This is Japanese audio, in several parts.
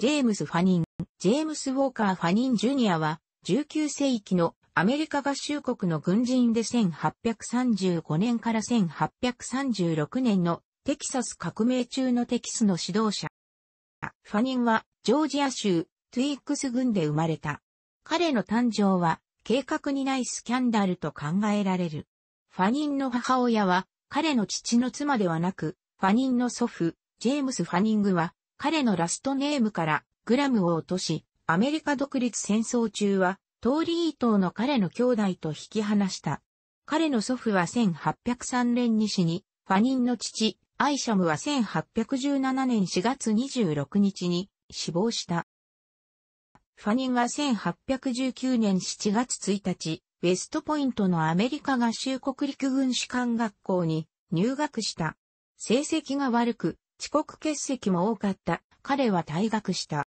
ジェームス・ファニン、ジェームス・ウォーカー・ファニン・ジュニアは、19世紀のアメリカ合衆国の軍人で1835年から1836年のテキサス革命中のテキスの指導者。ファニンはジョージア州トゥイックス軍で生まれた。彼の誕生は計画にないスキャンダルと考えられる。ファニンの母親は彼の父の妻ではなく、ファニンの祖父、ジェームス・ファニングは彼のラストネームからグラムを落とし、アメリカ独立戦争中は、トーリー島の彼の兄弟と引き離した。彼の祖父は1803年に死に、ファニンの父、アイシャムは1817年4月26日に死亡した。ファニンは1819年7月1日、ウェストポイントのアメリカ合衆国陸軍士官学校に入学した。成績が悪く、遅刻欠席も多かった。彼は退学した。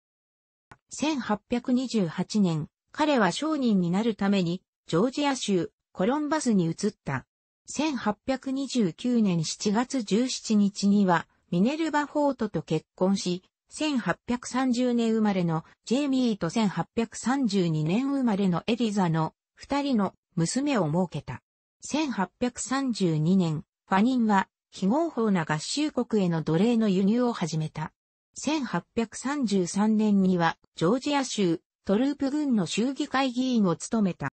1828年、彼は商人になるために、ジョージア州、コロンバスに移った。1829年7月17日には、ミネルバ・フォートと結婚し、1830年生まれのジェイミーと1832年生まれのエリザの二人の娘を設けた。1832年、ファニンは非合法な合衆国への奴隷の輸入を始めた。1833年には、ジョージア州、トループ軍の州議会議員を務めた。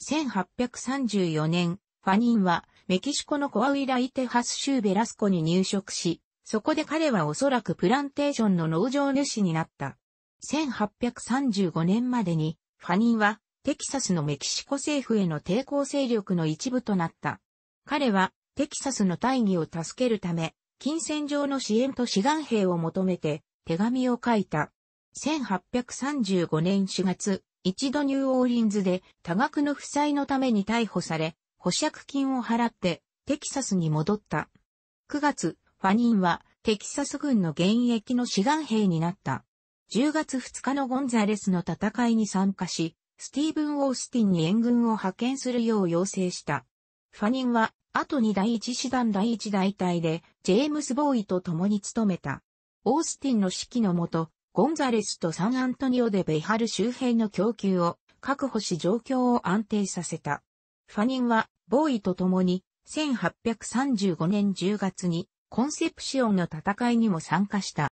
1834年、ファニンは、メキシコのコアウイライテハス州ベラスコに入植し、そこで彼はおそらくプランテーションの農場主になった。1835年までに、ファニンは、テキサスのメキシコ政府への抵抗勢力の一部となった。彼は、テキサスの大義を助けるため、金銭上の支援と志願兵を求めて手紙を書いた。1835年4月、一度ニューオーリンズで多額の負債のために逮捕され、保釈金を払ってテキサスに戻った。9月、ファニンはテキサス軍の現役の志願兵になった。10月2日のゴンザレスの戦いに参加し、スティーブン・オースティンに援軍を派遣するよう要請した。ファニンは後に第一師団第一大隊で、ジェームス・ボーイと共に務めた。オースティンの指揮のもと、ゴンザレスとサンアントニオでベイハル周辺の供給を確保し状況を安定させた。ファニンは、ボーイと共に、1835年10月に、コンセプシオンの戦いにも参加した。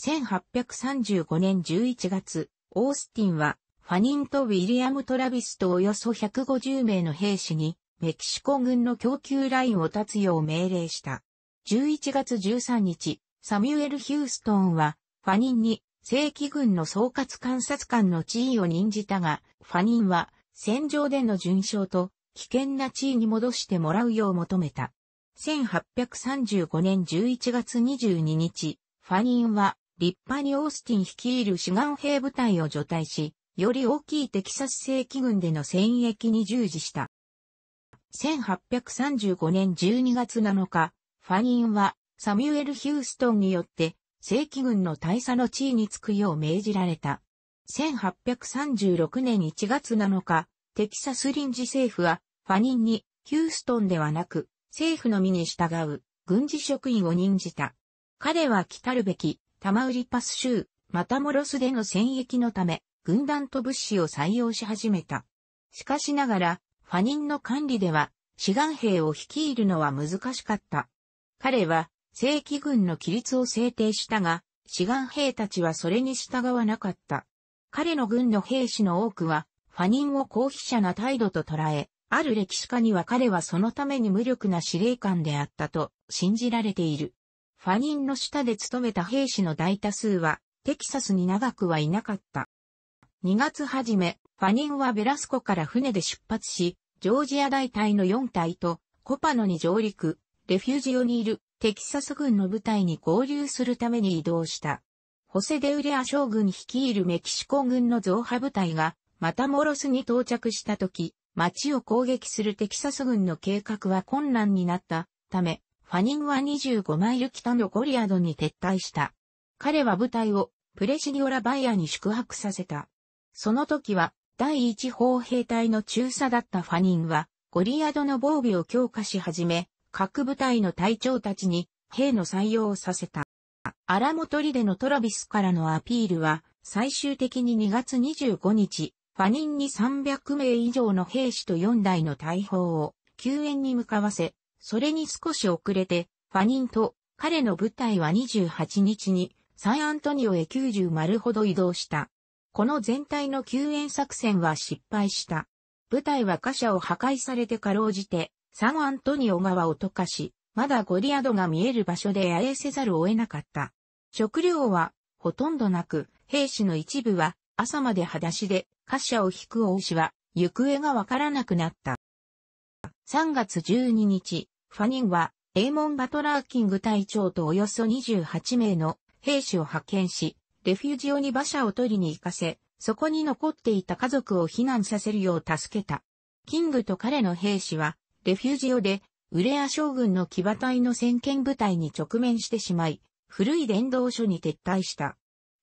1835年11月、オースティンは、ファニンとウィリアム・トラビスとおよそ150名の兵士に、メキシコ軍の供給ラインを断つよう命令した。11月13日、サミュエル・ヒューストンは、ファニンに正規軍の総括監察官の地位を任じたが、ファニンは戦場での巡賞と危険な地位に戻してもらうよう求めた。1835年11月22日、ファニンは立派にオースティン率いる志願兵部隊を除隊し、より大きいテキサス正規軍での戦役に従事した。1835年12月7日、ファインはサミュエル・ヒューストンによって正規軍の大佐の地位につくよう命じられた。1836年1月7日、テキサス臨時政府はファニンにヒューストンではなく政府のみに従う軍事職員を任じた。彼は来たるべきタマウリパス州マタモロスでの戦役のため軍団と物資を採用し始めた。しかしながらファニンの管理では、志願兵を率いるのは難しかった。彼は、正規軍の規律を制定したが、志願兵たちはそれに従わなかった。彼の軍の兵士の多くは、ファニンを抗費者な態度と捉え、ある歴史家には彼はそのために無力な司令官であったと信じられている。ファニンの下で勤めた兵士の大多数は、テキサスに長くはいなかった。2月初め、ファニンはベラスコから船で出発し、ジョージア大隊の4隊とコパノに上陸、レフュージオにいるテキサス軍の部隊に合流するために移動した。ホセデウレア将軍率いるメキシコ軍の増派部隊が、またモロスに到着した時、町を攻撃するテキサス軍の計画は困難になったため、ファニンは25マイル北のゴリアドに撤退した。彼は部隊をプレシディオラバイアに宿泊させた。その時は第一砲兵隊の中佐だったファニンは、ゴリアドの防備を強化し始め、各部隊の隊長たちに兵の採用をさせた。アラモトリでのトラビスからのアピールは、最終的に2月25日、ファニンに300名以上の兵士と4台の大砲を救援に向かわせ、それに少し遅れて、ファニンと彼の部隊は28日にサンアントニオへ90丸ほど移動した。この全体の救援作戦は失敗した。部隊は貨車を破壊されてかろうじて、サンアントニオ川を溶かし、まだゴリアドが見える場所で野営せざるを得なかった。食料は、ほとんどなく、兵士の一部は、朝まで裸足で、貨車を引く王子は、行方がわからなくなった。3月12日、ファニンは、エーモン・バトラーキング隊長とおよそ28名の兵士を派遣し、レフュジオに馬車を取りに行かせ、そこに残っていた家族を避難させるよう助けた。キングと彼の兵士は、レフュジオで、ウレア将軍の騎馬隊の先見部隊に直面してしまい、古い伝道所に撤退した。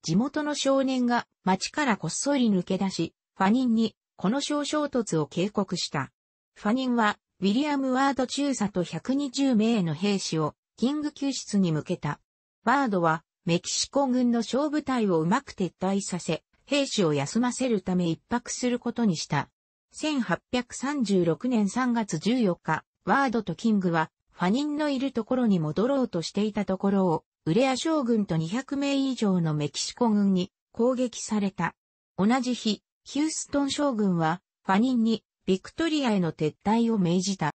地元の少年が町からこっそり抜け出し、ファニンにこの小衝突を警告した。ファニンは、ウィリアム・ワード中佐と120名の兵士を、キング救出に向けた。ワードは、メキシコ軍の小部隊をうまく撤退させ、兵士を休ませるため一泊することにした。1836年3月14日、ワードとキングは、ファニンのいるところに戻ろうとしていたところを、ウレア将軍と200名以上のメキシコ軍に攻撃された。同じ日、ヒューストン将軍は、ファニンに、ビクトリアへの撤退を命じた。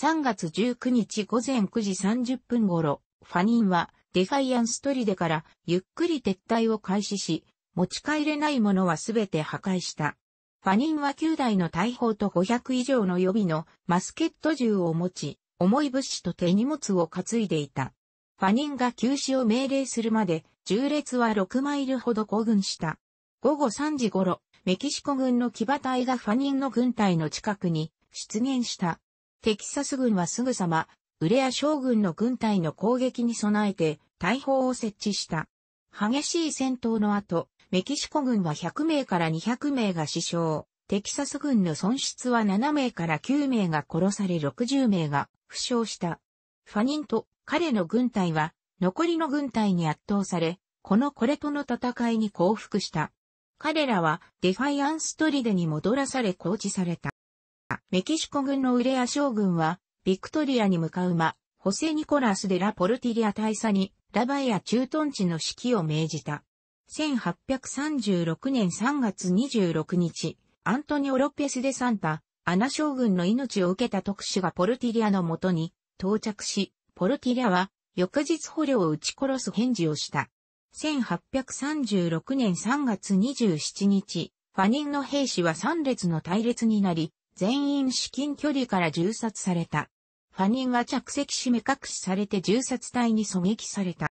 3月19日午前9時30分頃、ファニンは、デファイアンストリデからゆっくり撤退を開始し、持ち帰れないものはすべて破壊した。ファニンは9台の大砲と500以上の予備のマスケット銃を持ち、重い物資と手荷物を担いでいた。ファニンが休止を命令するまで、重列は6マイルほど行軍した。午後3時頃、メキシコ軍の騎馬隊がファニンの軍隊の近くに出現した。テキサス軍はすぐさまウレア将軍の軍隊の攻撃に備えて大砲を設置した。激しい戦闘の後、メキシコ軍は100名から200名が死傷、テキサス軍の損失は7名から9名が殺され60名が負傷した。ファニンと彼の軍隊は残りの軍隊に圧倒され、このこれとの戦いに降伏した。彼らはデファイアンストリデに戻らされ放置された。メキシコ軍のウレア将軍はビクトリアに向かう馬、ホセ・ニコラス・デ・ラ・ポルティリア大佐に、ラバエア駐屯地の指揮を命じた。1836年3月26日、アントニオ・ロペス・デ・サンタ、アナ将軍の命を受けた特使がポルティリアのもとに到着し、ポルティリアは翌日捕虜を撃ち殺す返事をした。1836年3月27日、ファニンの兵士は3列の隊列になり、全員至近距離から銃殺された。ファニンは着席し目隠しされて銃殺隊に狙撃された。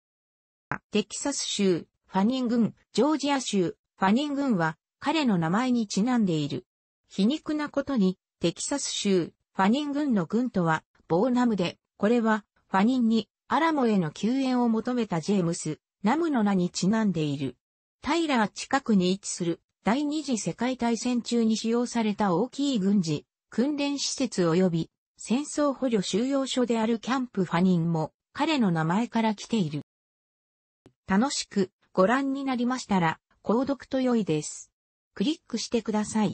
テキサス州、ファニン軍、ジョージア州、ファニン軍は彼の名前にちなんでいる。皮肉なことに、テキサス州、ファニン軍の軍とは、ボーナムで、これは、ファニンに、アラモへの救援を求めたジェームス、ナムの名にちなんでいる。タイラー近くに位置する、第二次世界大戦中に使用された大きい軍事、訓練施設及び戦争捕虜収容所であるキャンプファニンも彼の名前から来ている。楽しくご覧になりましたら、購読と良いです。クリックしてください。